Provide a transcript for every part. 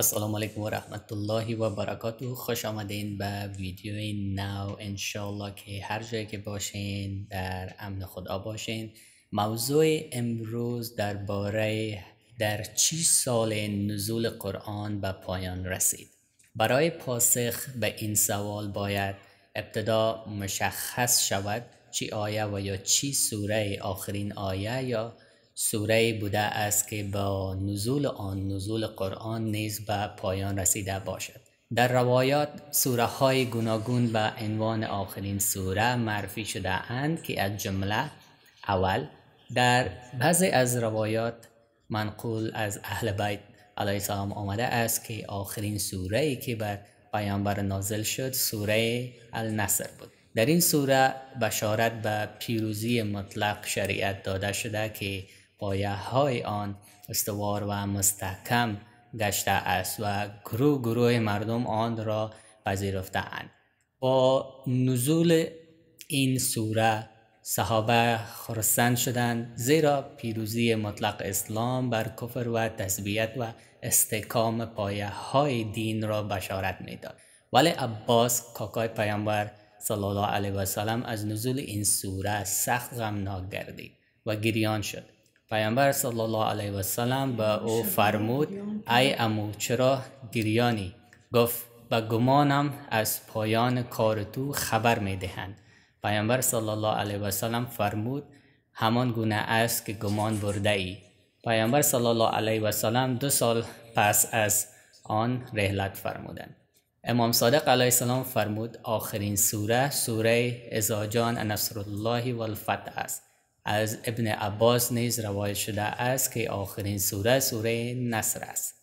السلام علیکم و رحمت الله و برکاته خوش آمدین به ویدیو نو انشاءالله که هر جایی که باشین در امن خدا باشین موضوع امروز درباره در چی سال نزول قرآن به پایان رسید برای پاسخ به این سوال باید ابتدا مشخص شود چی آیه و یا چی سوره آخرین آیه یا سوره بوده است که با نزول آن نزول قرآن نیز به پایان رسیده باشد در روایات سوره های گوناگون به عنوان آخرین سوره معرفی شده اند که از جمله اول در بعضی از روایات منقول از اهل بیت علیه السلام آمده است که آخرین سوره ای که بر پیامبر نازل شد سوره النصر بود در این سوره بشارت به پیروزی مطلق شریعت داده شده که پایه های آن استوار و مستحکم گشته است و گروه گروه مردم آن را پذیرفته اند با نزول این سوره صحابه خرسند شدند زیرا پیروزی مطلق اسلام بر کفر و تسبیت و استحکام پایه های دین را بشارت میداد ولی عباس کاکای پیامبر صلی الله علیه و از نزول این سوره سخت غمناک گردید و گریان شد پیامبر صلی الله علیه و سلم به او فرمود ای امو چرا گریانی گفت و گمانم از پایان کار تو خبر می دهند پیامبر صلی الله علیه و سلم فرمود همان گونه است که گمان برده ای پیامبر صلی الله علیه و سلم دو سال پس از آن رحلت فرمودند امام صادق علیه السلام فرمود آخرین سوره سوره ازاجان نصر الله و است از ابن عباس نیز روایت شده است که آخرین سوره سوره نصر است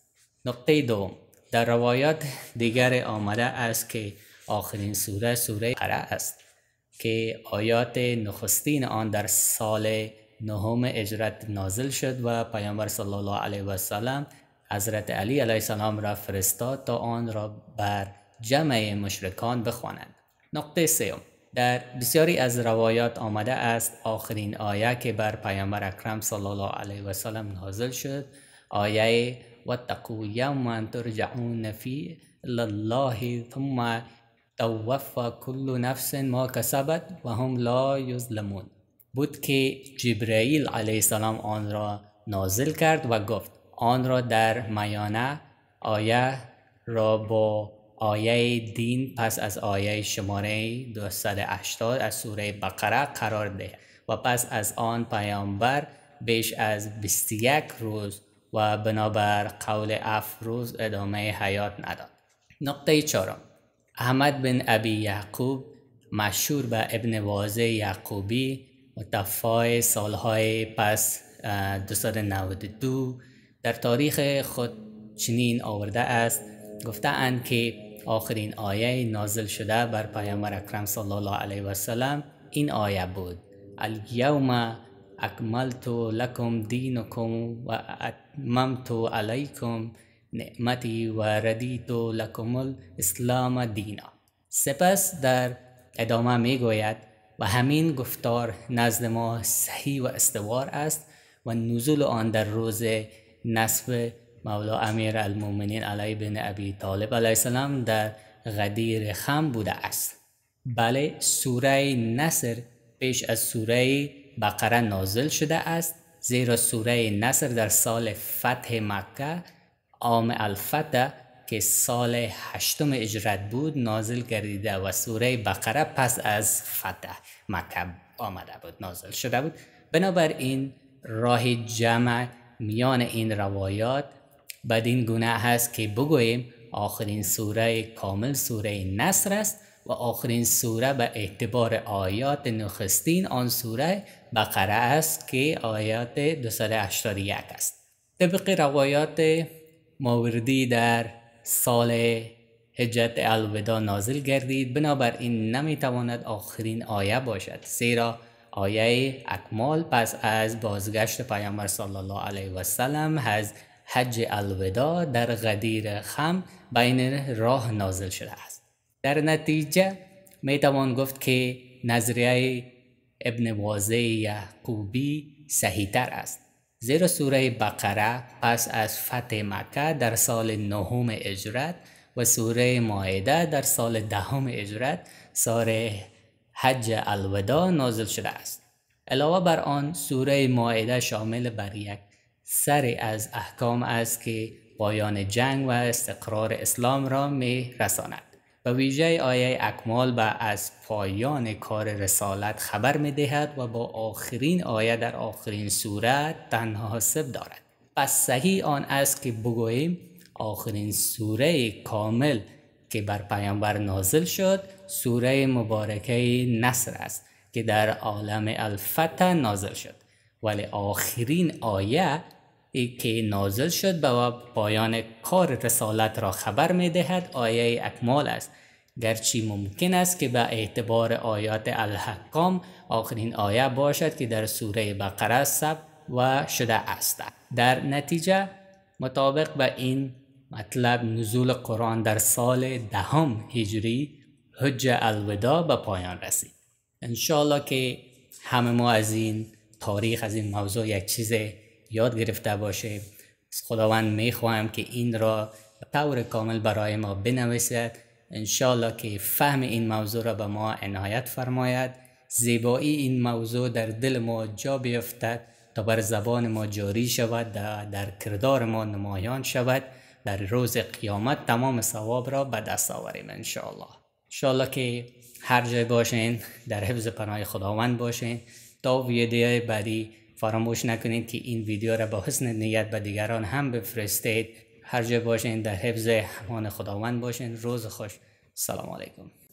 نقطه دوم در روایات دیگر آمده است که آخرین سوره سوره قره است که آیات نخستین آن در سال نهم اجرت نازل شد و پیامبر صلی الله علیه و سلم حضرت علی علیه السلام را فرستاد تا آن را بر جمع مشرکان بخوانند نقطه سوم در بسیاری از روایات آمده است آخرین آیه که بر پیامبر اکرم صلی الله علیه و سلم نازل شد آیه و واتقوا یوما ترجعون فی لله ثم توفی کل نفس ما کسبت و هم لا یظلمون بود که جبرائیل علیه السلام آن را نازل کرد و گفت آن را در میانه آیه را با آیه دین پس از آیه شماره 280 از سوره بقره قرار ده و پس از آن پیامبر بیش از 21 روز و بنابر قول روز ادامه حیات نداد نقطه چهارم احمد بن ابی یعقوب مشهور به ابن واضح یعقوبی متفای سالهای پس 292 در تاریخ خود چنین آورده است گفته اند که آخرین آیه نازل شده بر پیامبر اکرم صلی الله علیه و سلم این آیه بود الیوم اکملت لکم دینکم و اتممت علیکم نعمتی و ردیت لکم الاسلام دینا سپس در ادامه می گوید و همین گفتار نزد ما صحیح و استوار است و نزول آن در روز نصف مولا امیر المومنین علی بن ابی طالب علیه السلام در غدیر خم بوده است بله سوره نصر پیش از سوره بقره نازل شده است زیرا سوره نصر در سال فتح مکه عام الفتح که سال هشتم اجرت بود نازل گردیده و سوره بقره پس از فتح مکه آمده بود نازل شده بود بنابراین راه جمع میان این روایات بدین گناه هست که بگوییم آخرین سوره کامل سوره نصر است و آخرین سوره به اعتبار آیات نخستین آن سوره بقره است که آیات 281 است طبق روایات موردی در سال حجت الودا نازل گردید بنابراین نمیتواند آخرین آیه باشد زیرا آیه اکمال پس از بازگشت پیامبر صلی الله علیه و سلم هست. حج الودا در غدیر خم بین راه نازل شده است در نتیجه می توان گفت که نظریه ابن واضح یعقوبی صحیح تر است زیرا سوره بقره پس از فتح مکه در سال نهم اجرت و سوره مائده در سال دهم اجرت ساره حج الودا نازل شده است علاوه بر آن سوره مائده شامل بر یک سری از احکام است که پایان جنگ و استقرار اسلام را می رساند. و ویژه آیه اکمال به از پایان کار رسالت خبر می دهد و با آخرین آیه در آخرین صورت تناسب دارد. پس صحیح آن است که بگوییم آخرین سوره کامل که بر پیامبر نازل شد سوره مبارکه نصر است که در عالم الفتح نازل شد ولی آخرین آیه ای که نازل شد به پایان کار رسالت را خبر می دهد آیه اکمال است گرچه ممکن است که به اعتبار آیات الحکام آخرین آیه باشد که در سوره بقره سب و شده است در نتیجه مطابق به این مطلب نزول قرآن در سال دهم هجری حج الودا به پایان رسید انشاءالله که همه ما از این تاریخ از این موضوع یک چیز یاد گرفته باشه خداوند خداوند میخواهم که این را به طور کامل برای ما بنویسد انشالله که فهم این موضوع را به ما عنایت فرماید زیبایی این موضوع در دل ما جا بیفتد تا بر زبان ما جاری شود در کردار ما نمایان شود در روز قیامت تمام ثواب را به دست آوریم انشاءالله انشاءالله که هر جای باشین در حفظ پناه خداوند باشین تا ویدیه بعدی فراموش نکنید که این ویدیو را با حسن نیت به دیگران هم بفرستید هر جا باشین در حفظ همان خداوند باشین روز خوش سلام علیکم